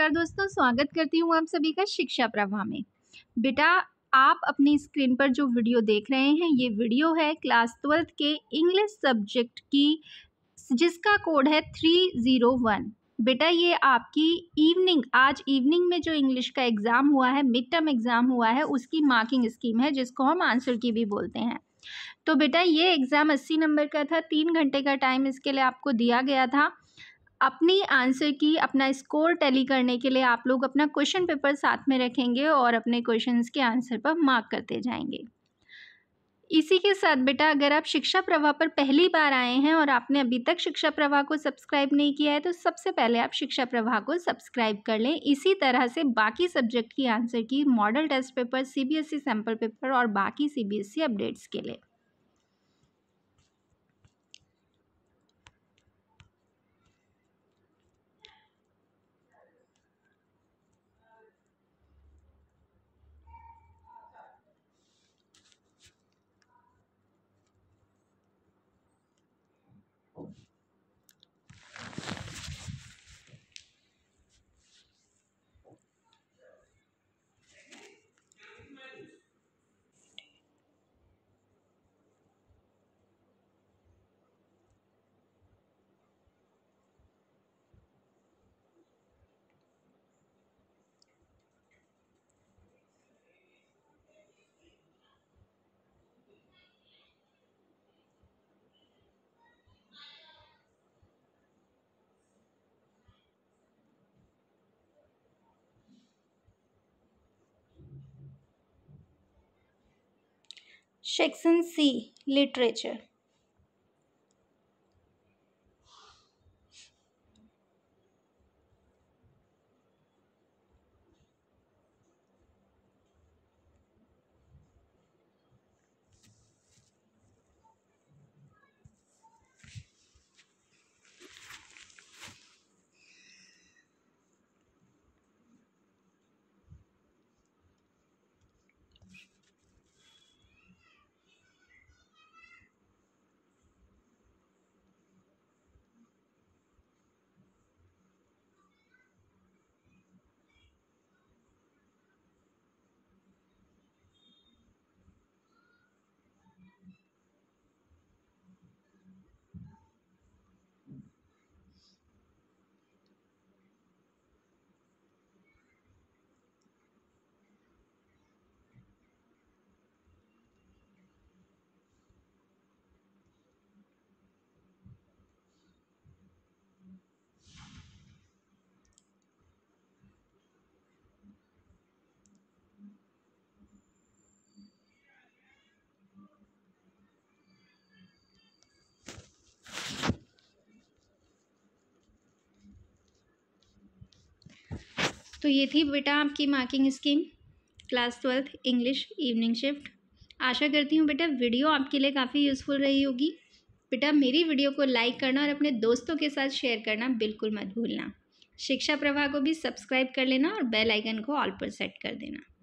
नमस्कार दोस्तों स्वागत करती हूँ आप सभी का शिक्षा प्रभा में बेटा आप अपनी स्क्रीन पर जो वीडियो देख रहे हैं ये वीडियो है क्लास ट्वेल्थ के इंग्लिश सब्जेक्ट की जिसका कोड है थ्री ज़ीरो वन बेटा ये आपकी इवनिंग आज इवनिंग में जो इंग्लिश का एग्ज़ाम हुआ है मिड टर्म एग्ज़ाम हुआ है उसकी मार्किंग स्कीम है जिसको हम आंसर की भी बोलते हैं तो बेटा ये एग्ज़ाम अस्सी नंबर का था तीन घंटे का टाइम इसके लिए आपको दिया गया था अपनी आंसर की अपना स्कोर टैली करने के लिए आप लोग अपना क्वेश्चन पेपर साथ में रखेंगे और अपने क्वेश्चंस के आंसर पर मार्क करते जाएंगे इसी के साथ बेटा अगर आप शिक्षा प्रवाह पर पहली बार आए हैं और आपने अभी तक शिक्षा प्रवाह को सब्सक्राइब नहीं किया है तो सबसे पहले आप शिक्षा प्रवाह को सब्सक्राइब कर लें इसी तरह से बाकी सब्जेक्ट की आंसर की model test paper CBSE sample paper और बाकी सीबीएसई अपडेट्स के लिए सेक्सन सी लिटरेचर तो ये थी बेटा आपकी marking scheme class twelfth English evening shift आशा करती हूँ बेटा वीडियो आपके लिए काफ़ी यूज़फुल रही होगी बेटा मेरी वीडियो को लाइक करना और अपने दोस्तों के साथ शेयर करना बिल्कुल मत भूलना शिक्षा प्रवाह को भी सब्सक्राइब कर लेना और बेल आइकन को ऑल पर सेट कर देना